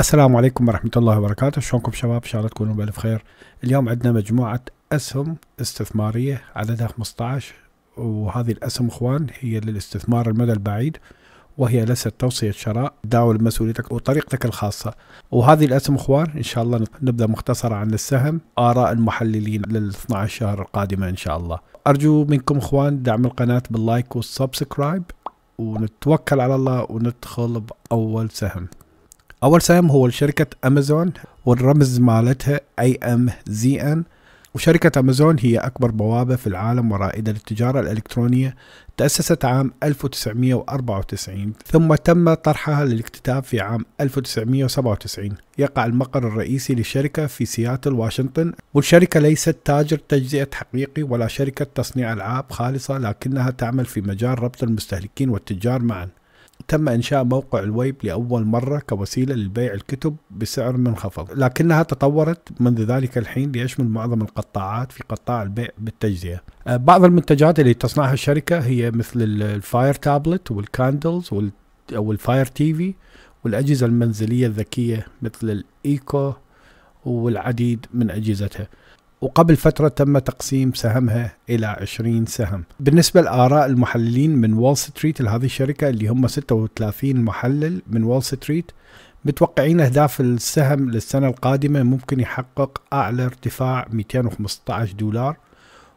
السلام عليكم ورحمة الله وبركاته شلونكم شباب إن شاء الله تكونوا بألف خير اليوم عندنا مجموعة أسهم استثمارية عددها 15 وهذه الأسهم إخوان هي للاستثمار المدى البعيد وهي ليست توصية شراء داول مسؤوليتك وطريقتك الخاصة وهذه الأسهم إخوان إن شاء الله نبدأ مختصرة عن السهم آراء المحللين لل 12 شهر القادمة إن شاء الله أرجو منكم إخوان دعم القناة باللايك والسبسكرايب ونتوكل على الله وندخل بأول سهم اول سهم هو لشركه امازون والرمز مالتها اي ام زي ان وشركة أمازون هي أكبر بوابة في العالم ورائدة للتجارة الإلكترونية تأسست عام 1994 ثم تم طرحها للاكتتاب في عام 1997 يقع المقر الرئيسي للشركة في سياتل واشنطن والشركة ليست تاجر تجزئة حقيقي ولا شركة تصنيع ألعاب خالصة لكنها تعمل في مجال ربط المستهلكين والتجار معا تم إنشاء موقع الويب لأول مرة كوسيلة لبيع الكتب بسعر منخفض لكنها تطورت منذ ذلك الحين ليشمل معظم القطاعات في قطاع البيع بالتجزئة أه، بعض المنتجات اللي تصنعها الشركة هي مثل الفاير تابلت والكاندلز والفاير أو الفاير تي في والأجهزة المنزلية الذكية مثل الإيكو والعديد من أجهزتها وقبل فترة تم تقسيم سهمها إلى 20 سهم بالنسبة لآراء المحللين من وول ستريت لهذه الشركة اللي هم 36 محلل من وول ستريت متوقعين أهداف السهم للسنة القادمة ممكن يحقق أعلى ارتفاع 215 دولار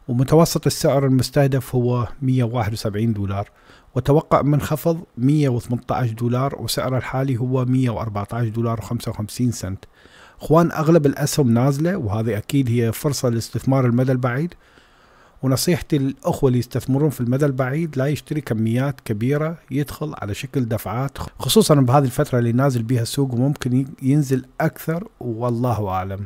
ومتوسط السعر المستهدف هو 171 دولار وتوقع منخفض 118 دولار وسعره الحالي هو 114 دولار و55 سنت اخوان اغلب الاسهم نازله وهذه اكيد هي فرصه للاستثمار المدى البعيد ونصيحتي للاخوه اللي يستثمرون في المدى البعيد لا يشتري كميات كبيره يدخل على شكل دفعات خصوصا بهذه الفتره اللي نازل بها السوق وممكن ينزل اكثر والله اعلم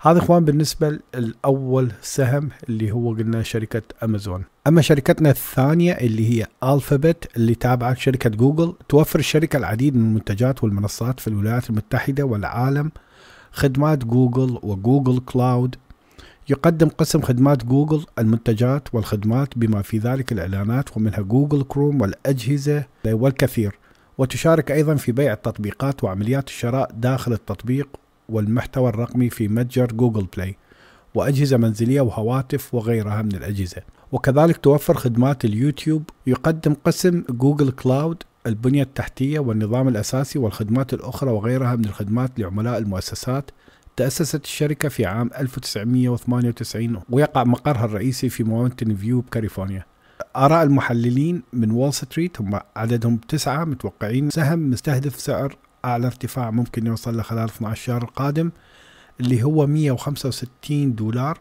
هذا اخوان بالنسبة لأول سهم اللي هو قلنا شركة امازون اما شركتنا الثانية اللي هي الفابت اللي تابعة شركة جوجل توفر الشركة العديد من المنتجات والمنصات في الولايات المتحدة والعالم خدمات جوجل وجوجل كلاود يقدم قسم خدمات جوجل المنتجات والخدمات بما في ذلك الإعلانات ومنها جوجل كروم والأجهزة والكثير وتشارك أيضا في بيع التطبيقات وعمليات الشراء داخل التطبيق والمحتوى الرقمي في متجر جوجل بلاي وأجهزة منزلية وهواتف وغيرها من الأجهزة وكذلك توفر خدمات اليوتيوب يقدم قسم جوجل كلاود البنية التحتية والنظام الأساسي والخدمات الأخرى وغيرها من الخدمات لعملاء المؤسسات تأسست الشركة في عام 1998 ويقع مقرها الرئيسي في مونتن فيو بكاليفورنيا آراء المحللين من وول ستريت هم عددهم تسعة متوقعين سهم مستهدف سعر أعلى ارتفاع ممكن يوصل له خلال 12 شهر القادم اللي هو 165 دولار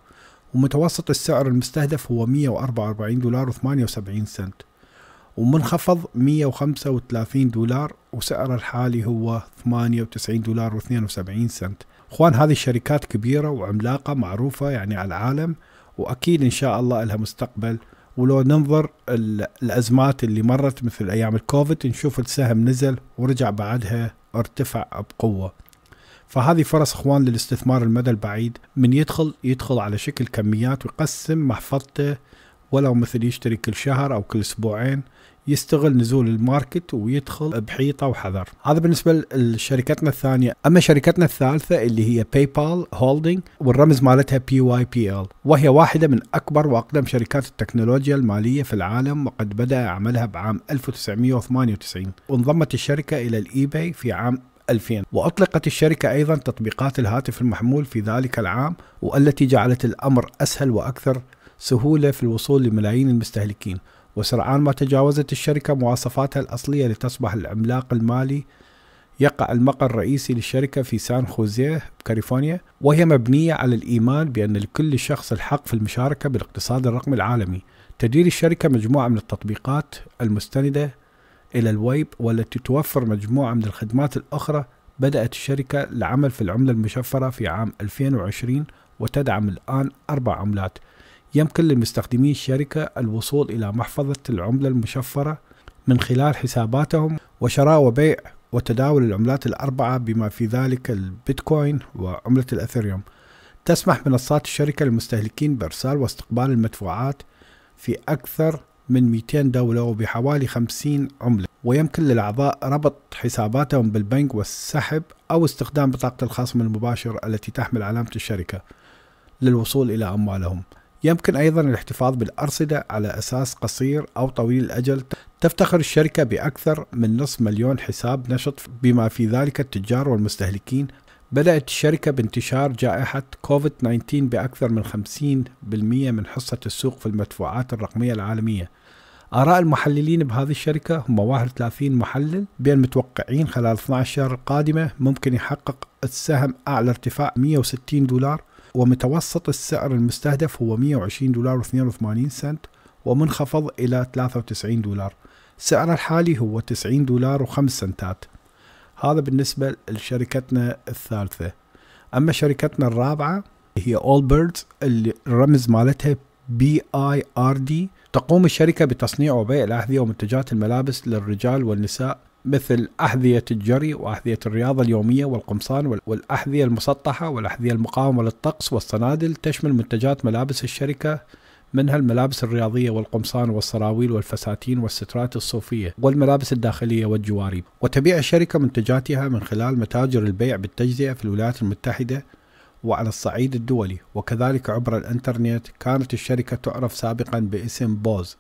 ومتوسط السعر المستهدف هو 144 دولار و78 سنت ومنخفض 135 دولار وسعر الحالي هو 98 دولار و72 سنت اخوان هذه الشركات كبيرة وعملاقة معروفة يعني على العالم واكيد ان شاء الله لها مستقبل ولو ننظر الازمات اللي مرت مثل ايام الكوفيد نشوف السهم نزل ورجع بعدها ارتفع بقوه فهذه فرص اخوان للاستثمار المدى البعيد من يدخل يدخل على شكل كميات ويقسم محفظته ولو مثل يشتري كل شهر او كل اسبوعين يستغل نزول الماركت ويدخل بحيطه وحذر هذا بالنسبه لشركتنا الثانيه اما شركتنا الثالثه اللي هي باي بال هولدنج والرمز مالتها بي واي بي ال وهي واحده من اكبر واقدم شركات التكنولوجيا الماليه في العالم وقد بدا عملها بعام 1998 وانضمت الشركه الى الاي باي في عام 2000 وأطلقت الشركة أيضا تطبيقات الهاتف المحمول في ذلك العام والتي جعلت الأمر أسهل وأكثر سهولة في الوصول لملايين المستهلكين وسرعان ما تجاوزت الشركة مواصفاتها الأصلية لتصبح العملاق المالي يقع المقر الرئيسي للشركة في سان خوزيه بكاليفورنيا وهي مبنية على الإيمان بأن لكل شخص الحق في المشاركة بالاقتصاد الرقمي العالمي تدير الشركة مجموعة من التطبيقات المستندة إلى الويب والتي توفر مجموعة من الخدمات الأخرى بدأت الشركة العمل في العملة المشفرة في عام 2020 وتدعم الآن أربع عملات يمكن لمستخدمي الشركة الوصول إلى محفظة العملة المشفرة من خلال حساباتهم وشراء وبيع وتداول العملات الأربعة بما في ذلك البيتكوين وعملة الأثيريوم تسمح منصات الشركة للمستهلكين بإرسال واستقبال المدفوعات في أكثر من 200 دولة وبحوالي 50 عملة ويمكن للأعضاء ربط حساباتهم بالبنك والسحب أو استخدام بطاقة الخصم المباشر التي تحمل علامة الشركة للوصول إلى أموالهم يمكن أيضا الاحتفاظ بالأرصدة على أساس قصير أو طويل الأجل تفتخر الشركة بأكثر من نصف مليون حساب نشط بما في ذلك التجار والمستهلكين بدأت الشركة بانتشار جائحة كوفيد-19 بأكثر من 50% من حصة السوق في المدفوعات الرقمية العالمية آراء المحللين بهذه الشركة هم 31 محلل بين متوقعين خلال 12 شهر القادمة ممكن يحقق السهم أعلى ارتفاع 160 دولار ومتوسط السعر المستهدف هو 120 دولار و82 سنت ومنخفض إلى 93 دولار سعره الحالي هو 90 دولار و5 سنتات هذا بالنسبة لشركتنا الثالثة أما شركتنا الرابعة هي Birds اللي الرمز مالتها بي اي ار دي تقوم الشركة بتصنيع وبيع الأحذية ومنتجات الملابس للرجال والنساء مثل أحذية الجري وأحذية الرياضة اليومية والقمصان والأحذية المسطحة والأحذية المقاومة للطقس والصنادل تشمل منتجات ملابس الشركة منها الملابس الرياضية والقمصان والسراويل والفساتين والسترات الصوفية والملابس الداخلية والجوارب وتبيع الشركة منتجاتها من خلال متاجر البيع بالتجزئة في الولايات المتحدة وعلى الصعيد الدولي وكذلك عبر الانترنت كانت الشركة تعرف سابقا باسم بوز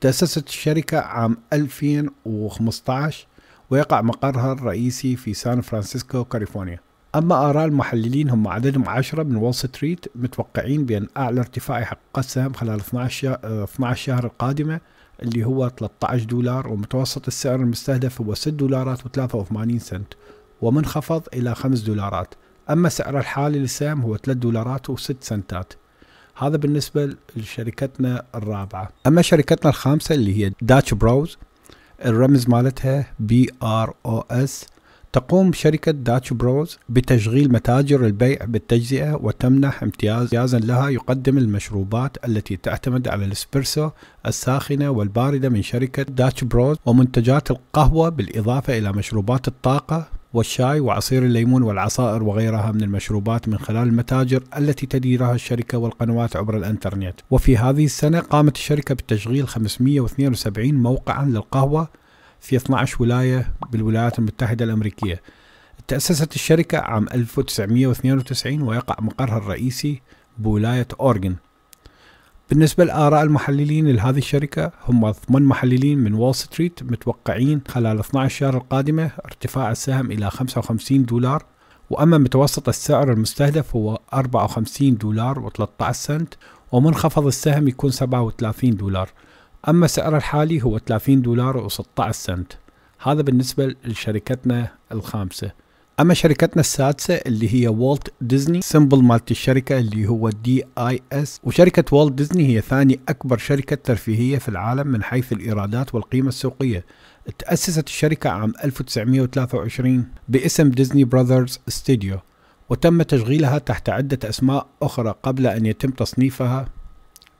تأسست الشركة عام 2015 ويقع مقرها الرئيسي في سان فرانسيسكو كاليفورنيا أما آراء المحللين هم عددهم 10 من وول ستريت متوقعين بأن أعلى ارتفاع يحقق السهم خلال 12 12 شهر القادمة اللي هو 13 دولار ومتوسط السعر المستهدف هو 6 دولارات و83 سنت ومنخفض إلى 5 دولارات أما سعر الحالي للسهم هو 3 دولارات و6 سنتات هذا بالنسبة لشركتنا الرابعة أما شركتنا الخامسة اللي هي داتش براوز الرمز مالتها بي ار او اس تقوم شركة داتش بروز بتشغيل متاجر البيع بالتجزئة وتمنح امتيازا لها يقدم المشروبات التي تعتمد على الاسبرسو الساخنة والباردة من شركة داتش بروز ومنتجات القهوة بالإضافة إلى مشروبات الطاقة والشاي وعصير الليمون والعصائر وغيرها من المشروبات من خلال المتاجر التي تديرها الشركة والقنوات عبر الانترنت وفي هذه السنة قامت الشركة بتشغيل 572 موقعا للقهوة في 12 ولاية بالولايات المتحدة الأمريكية تأسست الشركة عام 1992 ويقع مقرها الرئيسي بولاية أورغن بالنسبة لآراء المحللين لهذه الشركة هم ثمان محللين من وول ستريت متوقعين خلال 12 شهر القادمة ارتفاع السهم إلى 55 دولار وأما متوسط السعر المستهدف هو 54 دولار و13 سنت ومنخفض السهم يكون 37 دولار أما سعره الحالي هو 30 دولار و16 سنت هذا بالنسبة لشركتنا الخامسة اما شركتنا السادسه اللي هي والت ديزني سيمبل مالت الشركه اللي هو دي اي اس وشركه والت ديزني هي ثاني اكبر شركه ترفيهيه في العالم من حيث الايرادات والقيمه السوقيه تأسست الشركة عام 1923 باسم ديزني براذرز ستوديو وتم تشغيلها تحت عدة أسماء أخرى قبل أن يتم تصنيفها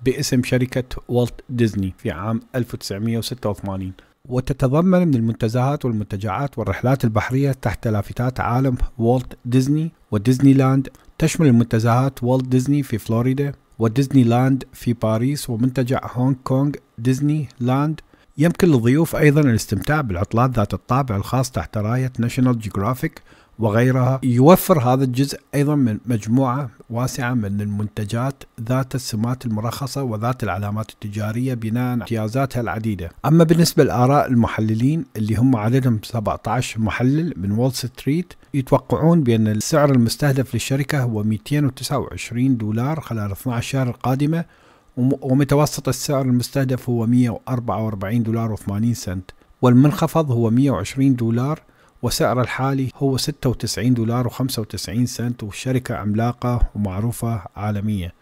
باسم شركة والت ديزني في عام 1986 وتتضمن من المنتزهات والمنتجعات والرحلات البحرية تحت لافتات عالم والت ديزني وديزني لاند تشمل المنتزهات والت ديزني في فلوريدا وديزني لاند في باريس ومنتجع هونغ كونغ ديزني لاند يمكن للضيوف أيضا الاستمتاع بالعطلات ذات الطابع الخاص تحت راية ناشونال جيوغرافيك وغيرها يوفر هذا الجزء أيضا من مجموعة واسعة من المنتجات ذات السمات المرخصة وذات العلامات التجارية بناء امتيازاتها العديدة أما بالنسبة لآراء المحللين اللي هم عددهم 17 محلل من وول ستريت يتوقعون بأن السعر المستهدف للشركة هو 229 دولار خلال 12 شهر القادمة ومتوسط السعر المستهدف هو 144 دولار و80 سنت والمنخفض هو 120 دولار وسعر الحالي هو 96 دولار و95 سنت وشركة عملاقة ومعروفة عالميا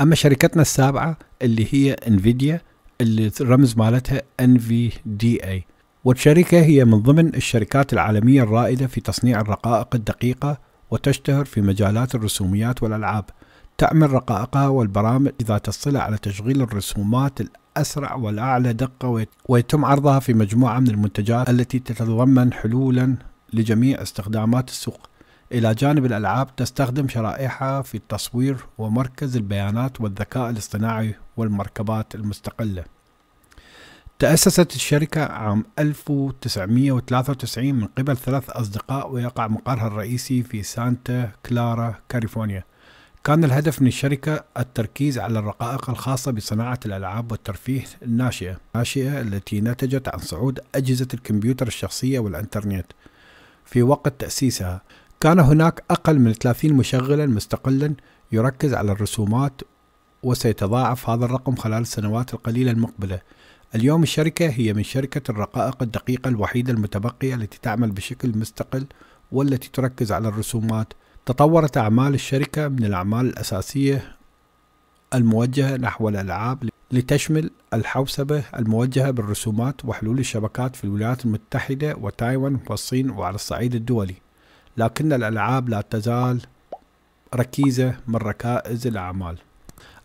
أما شركتنا السابعة اللي هي انفيديا اللي الرمز مالتها NVDA والشركة هي من ضمن الشركات العالمية الرائدة في تصنيع الرقائق الدقيقة وتشتهر في مجالات الرسوميات والألعاب تعمل رقائقها والبرامج ذات الصلة على تشغيل الرسومات أسرع والأعلى دقة ويتم عرضها في مجموعة من المنتجات التي تتضمن حلولا لجميع استخدامات السوق إلى جانب الألعاب تستخدم شرائحها في التصوير ومركز البيانات والذكاء الاصطناعي والمركبات المستقلة تأسست الشركة عام 1993 من قبل ثلاث أصدقاء ويقع مقرها الرئيسي في سانتا كلارا كاليفورنيا كان الهدف من الشركة التركيز على الرقائق الخاصة بصناعة الألعاب والترفيه الناشئة الناشئة التي نتجت عن صعود أجهزة الكمبيوتر الشخصية والإنترنت في وقت تأسيسها كان هناك أقل من 30 مشغلا مستقلا يركز على الرسومات وسيتضاعف هذا الرقم خلال السنوات القليلة المقبلة اليوم الشركة هي من شركة الرقائق الدقيقة الوحيدة المتبقية التي تعمل بشكل مستقل والتي تركز على الرسومات تطورت أعمال الشركة من الأعمال الأساسية الموجهة نحو الألعاب لتشمل الحوسبة الموجهة بالرسومات وحلول الشبكات في الولايات المتحدة وتايوان والصين وعلى الصعيد الدولي لكن الألعاب لا تزال ركيزة من ركائز الأعمال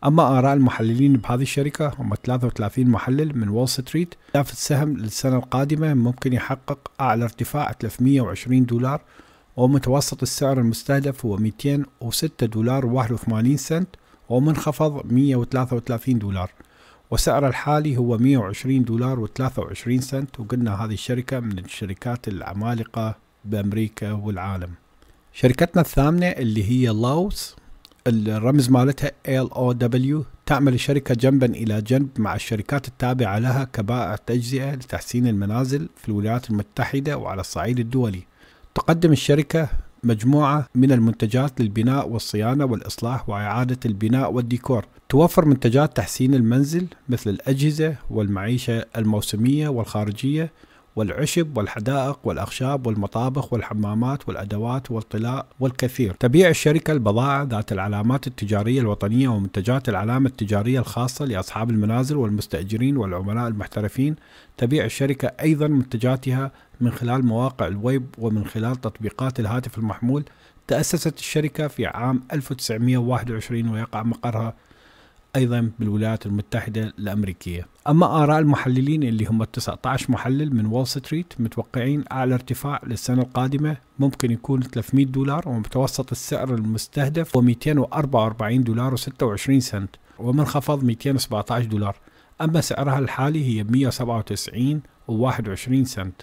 أما آراء المحللين بهذه الشركة هم 33 محلل من وول ستريت هدف السهم للسنة القادمة ممكن يحقق أعلى ارتفاع 320 دولار ومتوسط السعر المستهدف هو 206 دولار و81 سنت ومنخفض 133 دولار وسعر الحالي هو 120 دولار و23 سنت وقلنا هذه الشركة من الشركات العمالقة بأمريكا والعالم شركتنا الثامنة اللي هي لاوس الرمز مالتها LOW تعمل الشركة جنبا إلى جنب مع الشركات التابعة لها كبائع تجزئة لتحسين المنازل في الولايات المتحدة وعلى الصعيد الدولي تقدم الشركة مجموعة من المنتجات للبناء والصيانة والإصلاح وإعادة البناء والديكور توفر منتجات تحسين المنزل مثل الأجهزة والمعيشة الموسمية والخارجية والعشب والحدائق والأخشاب والمطابخ والحمامات والأدوات والطلاء والكثير تبيع الشركة البضائع ذات العلامات التجارية الوطنية ومنتجات العلامة التجارية الخاصة لأصحاب المنازل والمستأجرين والعملاء المحترفين تبيع الشركة أيضا منتجاتها من خلال مواقع الويب ومن خلال تطبيقات الهاتف المحمول تأسست الشركة في عام 1921 ويقع مقرها أيضا بالولايات المتحدة الأمريكية أما آراء المحللين اللي هم 19 محلل من وول ستريت متوقعين أعلى ارتفاع للسنة القادمة ممكن يكون 300 دولار ومتوسط السعر المستهدف هو 244 دولار و26 سنت ومنخفض 217 دولار أما سعرها الحالي هي 197 و21 سنت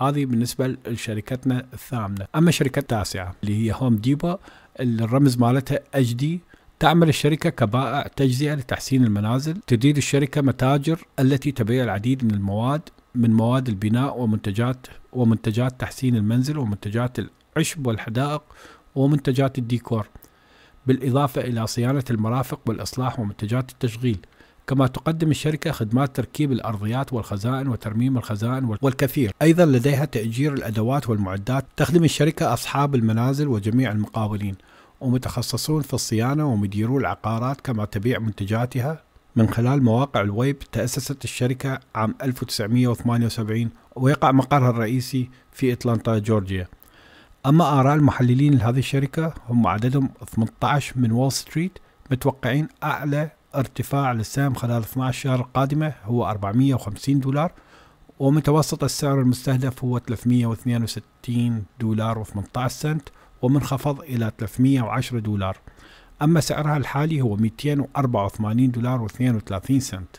هذه بالنسبة لشركتنا الثامنة أما شركة التاسعة اللي هي هوم ديبو الرمز مالتها اتش دي تعمل الشركة كبائع تجزئة لتحسين المنازل تدير الشركة متاجر التي تبيع العديد من المواد من مواد البناء ومنتجات ومنتجات تحسين المنزل ومنتجات العشب والحدائق ومنتجات الديكور بالإضافة إلى صيانة المرافق والإصلاح ومنتجات التشغيل كما تقدم الشركة خدمات تركيب الأرضيات والخزائن وترميم الخزائن والكثير أيضا لديها تأجير الأدوات والمعدات تخدم الشركة أصحاب المنازل وجميع المقاولين ومتخصصون في الصيانة ومديرو العقارات كما تبيع منتجاتها من خلال مواقع الويب تأسست الشركة عام 1978 ويقع مقرها الرئيسي في إتلانتا جورجيا أما آراء المحللين لهذه الشركة هم عددهم 18 من وول ستريت متوقعين أعلى ارتفاع للسهم خلال 12 شهر القادمة هو 450 دولار ومتوسط السعر المستهدف هو 362 دولار و18 سنت ومنخفض إلى 310 دولار أما سعرها الحالي هو 284 دولار و32 سنت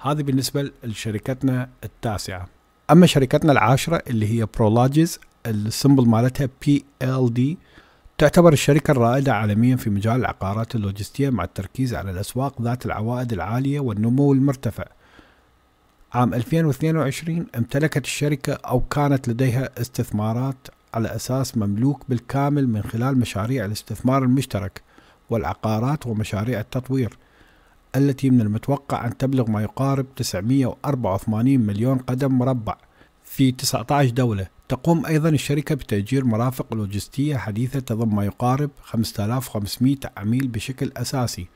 هذه بالنسبة لشركتنا التاسعة أما شركتنا العاشرة اللي هي برولوجيز السمبل مالتها بي ال دي تعتبر الشركة الرائدة عالميا في مجال العقارات اللوجستية مع التركيز على الأسواق ذات العوائد العالية والنمو المرتفع عام 2022 امتلكت الشركة أو كانت لديها استثمارات على أساس مملوك بالكامل من خلال مشاريع الاستثمار المشترك والعقارات ومشاريع التطوير التي من المتوقع أن تبلغ ما يقارب 984 مليون قدم مربع في 19 دولة تقوم أيضا الشركة بتأجير مرافق لوجستية حديثة تضم ما يقارب 5500 عميل بشكل أساسي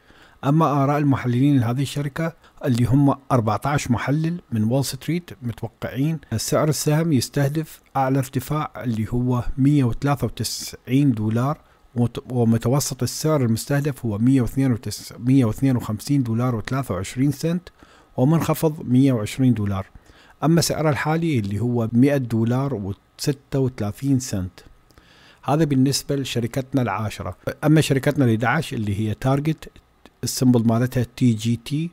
أما آراء المحللين لهذه الشركة اللي هم 14 محلل من وول ستريت متوقعين سعر السهم يستهدف أعلى ارتفاع اللي هو 193 دولار ومتوسط السعر المستهدف هو 152 دولار و23 سنت ومنخفض 120 دولار أما سعره الحالي اللي هو 100 دولار و36 سنت هذا بالنسبة لشركتنا العاشرة أما شركتنا ال11 اللي هي تارجت السمبل مالتها تي جي تي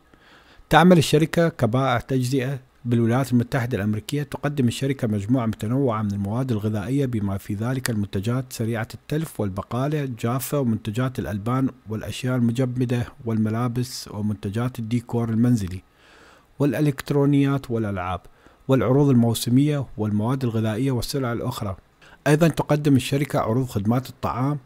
تعمل الشركة كبائع تجزئة بالولايات المتحدة الأمريكية تقدم الشركة مجموعة متنوعة من المواد الغذائية بما في ذلك المنتجات سريعة التلف والبقالة الجافة ومنتجات الألبان والأشياء المجمدة والملابس ومنتجات الديكور المنزلي والإلكترونيات والألعاب والعروض الموسمية والمواد الغذائية والسلع الأخرى أيضا تقدم الشركة عروض خدمات الطعام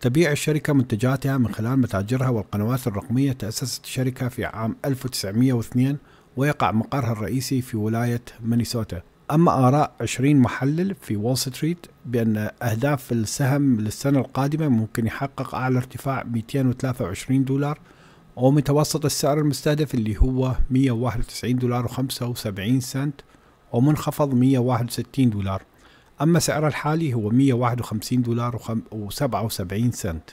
تبيع الشركة منتجاتها من خلال متاجرها والقنوات الرقمية تأسست الشركة في عام 1902 ويقع مقرها الرئيسي في ولاية مينيسوتا أما آراء 20 محلل في وول ستريت بأن أهداف السهم للسنة القادمة ممكن يحقق أعلى ارتفاع 223 دولار ومتوسط السعر المستهدف اللي هو 191 دولار و75 سنت ومنخفض 161 دولار أما سعره الحالي هو 151 دولار و77 سنت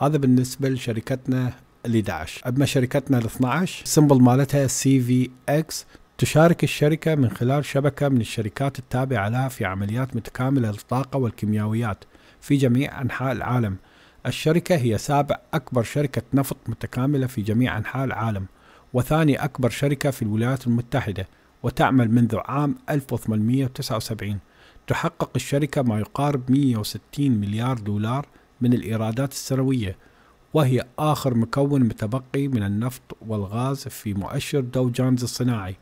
هذا بالنسبة لشركتنا ال 11 أما شركتنا ال 12 السمبل مالتها سي في اكس تشارك الشركة من خلال شبكة من الشركات التابعة لها في عمليات متكاملة للطاقة والكيماويات في جميع أنحاء العالم الشركة هي سابع أكبر شركة نفط متكاملة في جميع أنحاء العالم وثاني أكبر شركة في الولايات المتحدة وتعمل منذ عام 1879 تحقق الشركة ما يقارب 160 مليار دولار من الإيرادات السنوية وهي آخر مكون متبقي من النفط والغاز في مؤشر دو جونز الصناعي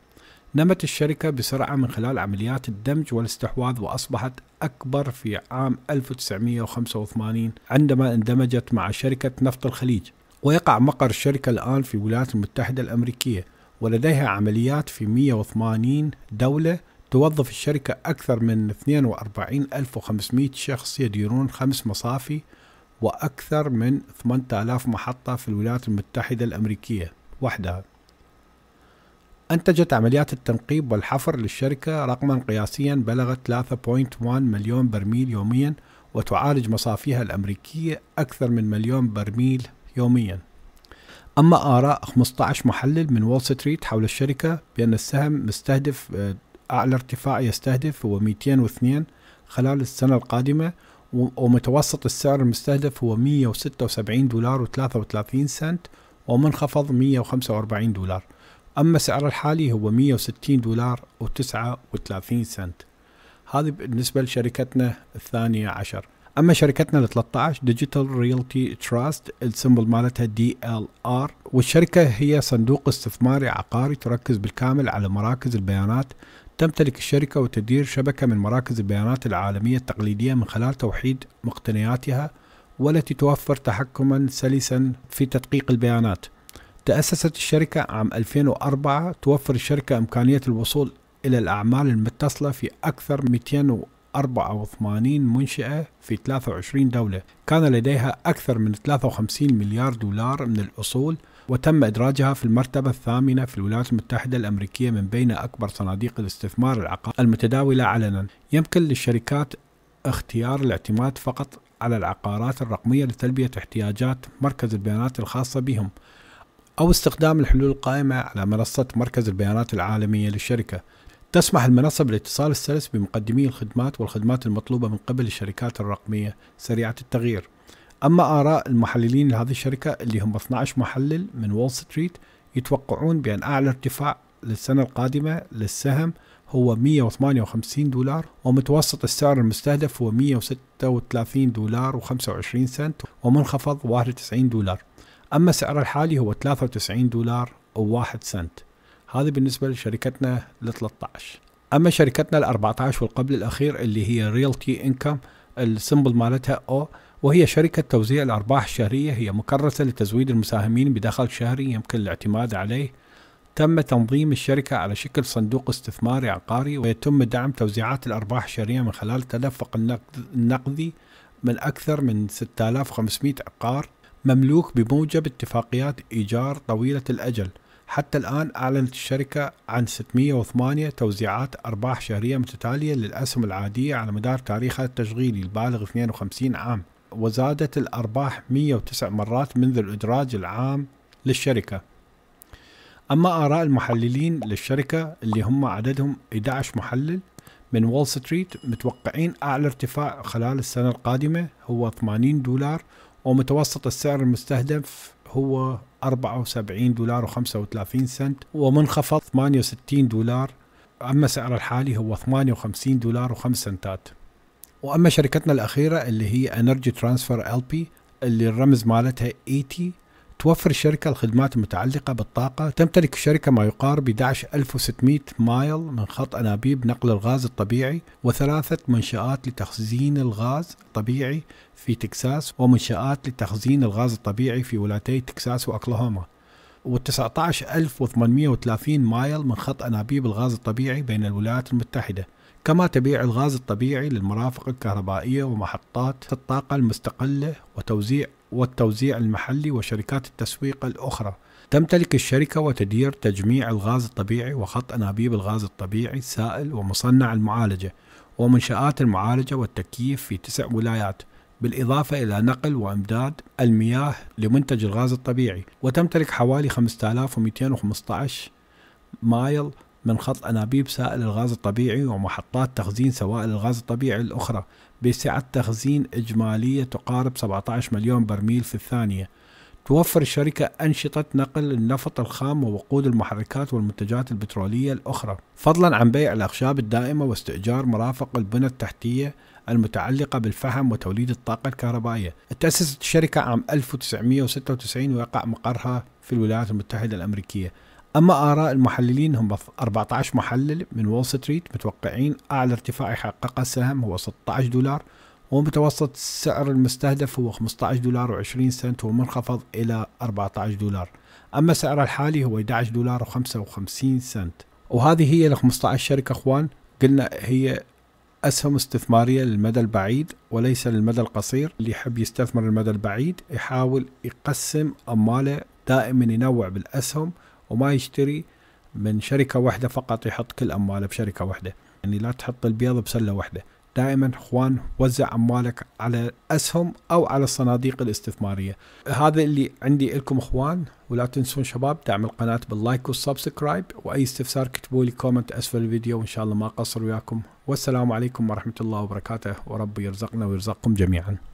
نمت الشركة بسرعة من خلال عمليات الدمج والاستحواذ وأصبحت أكبر في عام 1985 عندما اندمجت مع شركة نفط الخليج ويقع مقر الشركة الآن في الولايات المتحدة الأمريكية ولديها عمليات في 180 دولة توظف الشركة أكثر من 42500 شخص يديرون خمس مصافي وأكثر من 8000 محطة في الولايات المتحدة الأمريكية وحدها أنتجت عمليات التنقيب والحفر للشركة رقما قياسيا بلغ 3.1 مليون برميل يوميا وتعالج مصافيها الأمريكية أكثر من مليون برميل يوميا أما آراء 15 محلل من وول ستريت حول الشركة بأن السهم مستهدف آه، أعلى ارتفاع يستهدف هو 202 خلال السنة القادمة ومتوسط السعر المستهدف هو 176 دولار و33 سنت ومنخفض 145 دولار أما سعر الحالي هو 160 دولار و39 سنت هذه بالنسبة لشركتنا الثانية عشر أما شركتنا ال 13 ديجيتال ريالتي تراست السمبل مالتها دي ال ار والشركة هي صندوق استثماري عقاري تركز بالكامل على مراكز البيانات تمتلك الشركة وتدير شبكة من مراكز البيانات العالمية التقليدية من خلال توحيد مقتنياتها والتي توفر تحكما سلسا في تدقيق البيانات تأسست الشركة عام 2004 توفر الشركة إمكانية الوصول إلى الأعمال المتصلة في أكثر 284 منشأة في 23 دولة كان لديها أكثر من 53 مليار دولار من الأصول وتم إدراجها في المرتبة الثامنة في الولايات المتحدة الأمريكية من بين أكبر صناديق الاستثمار العقاري المتداولة علنا يمكن للشركات اختيار الاعتماد فقط على العقارات الرقمية لتلبية احتياجات مركز البيانات الخاصة بهم أو استخدام الحلول القائمة على منصة مركز البيانات العالمية للشركة تسمح المنصة بالاتصال السلس بمقدمي الخدمات والخدمات المطلوبة من قبل الشركات الرقمية سريعة التغيير أما آراء المحللين لهذه الشركة اللي هم 12 محلل من وول ستريت يتوقعون بأن أعلى ارتفاع للسنة القادمة للسهم هو 158 دولار ومتوسط السعر المستهدف هو 136 دولار و25 سنت ومنخفض 91 دولار أما سعر الحالي هو 93 دولار و1 سنت هذه بالنسبة لشركتنا ال 13 أما شركتنا ال 14 والقبل الأخير اللي هي ريالتي انكم السمبل مالتها او وهي شركة توزيع الأرباح الشهرية هي مكرسة لتزويد المساهمين بدخل شهري يمكن الاعتماد عليه تم تنظيم الشركة على شكل صندوق استثماري عقاري ويتم دعم توزيعات الأرباح الشهرية من خلال تدفق النقدي من أكثر من 6500 عقار مملوك بموجب اتفاقيات إيجار طويلة الأجل حتى الآن أعلنت الشركة عن 608 توزيعات أرباح شهرية متتالية للأسهم العادية على مدار تاريخها التشغيلي البالغ 52 عام وزادت الأرباح 109 مرات منذ الإدراج العام للشركة أما آراء المحللين للشركة اللي هم عددهم 11 محلل من وول ستريت متوقعين أعلى ارتفاع خلال السنة القادمة هو 80 دولار ومتوسط السعر المستهدف هو 74 دولار و35 سنت ومنخفض 68 دولار أما سعر الحالي هو 58 دولار و5 سنتات واما شركتنا الاخيره اللي هي انرجي ترانسفير ال بي اللي الرمز مالتها اي e تي توفر الشركة الخدمات المتعلقة بالطاقة تمتلك الشركة ما يقارب 11600 مايل من خط أنابيب نقل الغاز الطبيعي وثلاثة منشآت لتخزين الغاز الطبيعي في تكساس ومنشآت لتخزين الغاز الطبيعي في ولايتي تكساس وأكلاهوما و19830 مايل من خط أنابيب الغاز الطبيعي بين الولايات المتحدة كما تبيع الغاز الطبيعي للمرافق الكهربائية ومحطات الطاقة المستقلة وتوزيع والتوزيع المحلي وشركات التسويق الأخرى تمتلك الشركة وتدير تجميع الغاز الطبيعي وخط أنابيب الغاز الطبيعي السائل ومصنع المعالجة ومنشآت المعالجة والتكييف في تسع ولايات بالإضافة إلى نقل وإمداد المياه لمنتج الغاز الطبيعي وتمتلك حوالي 5215 مايل من خط أنابيب سائل الغاز الطبيعي ومحطات تخزين سوائل الغاز الطبيعي الأخرى بسعة تخزين إجمالية تقارب 17 مليون برميل في الثانية توفر الشركة أنشطة نقل النفط الخام ووقود المحركات والمنتجات البترولية الأخرى فضلا عن بيع الأخشاب الدائمة واستئجار مرافق البنى التحتية المتعلقة بالفحم وتوليد الطاقة الكهربائية تأسست الشركة عام 1996 ويقع مقرها في الولايات المتحدة الأمريكية أما آراء المحللين هم 14 محلل من وول ستريت متوقعين أعلى ارتفاع يحققه السهم هو 16 دولار ومتوسط السعر المستهدف هو 15 دولار و20 سنت ومنخفض إلى 14 دولار أما سعره الحالي هو 11 دولار و55 سنت وهذه هي ال 15 شركة أخوان قلنا هي أسهم استثمارية للمدى البعيد وليس للمدى القصير اللي يحب يستثمر المدى البعيد يحاول يقسم أمواله دائما ينوع بالأسهم وما يشتري من شركة واحدة فقط يحط كل أمواله بشركة واحدة يعني لا تحط البيض بسلة واحدة دائما اخوان وزع اموالك على اسهم او على الصناديق الاستثماريه هذا اللي عندي لكم اخوان ولا تنسون شباب دعم القناه باللايك والسبسكرايب واي استفسار كتبوا لي كومنت اسفل الفيديو وان شاء الله ما اقصر وياكم والسلام عليكم ورحمه الله وبركاته ورب يرزقنا ويرزقكم جميعا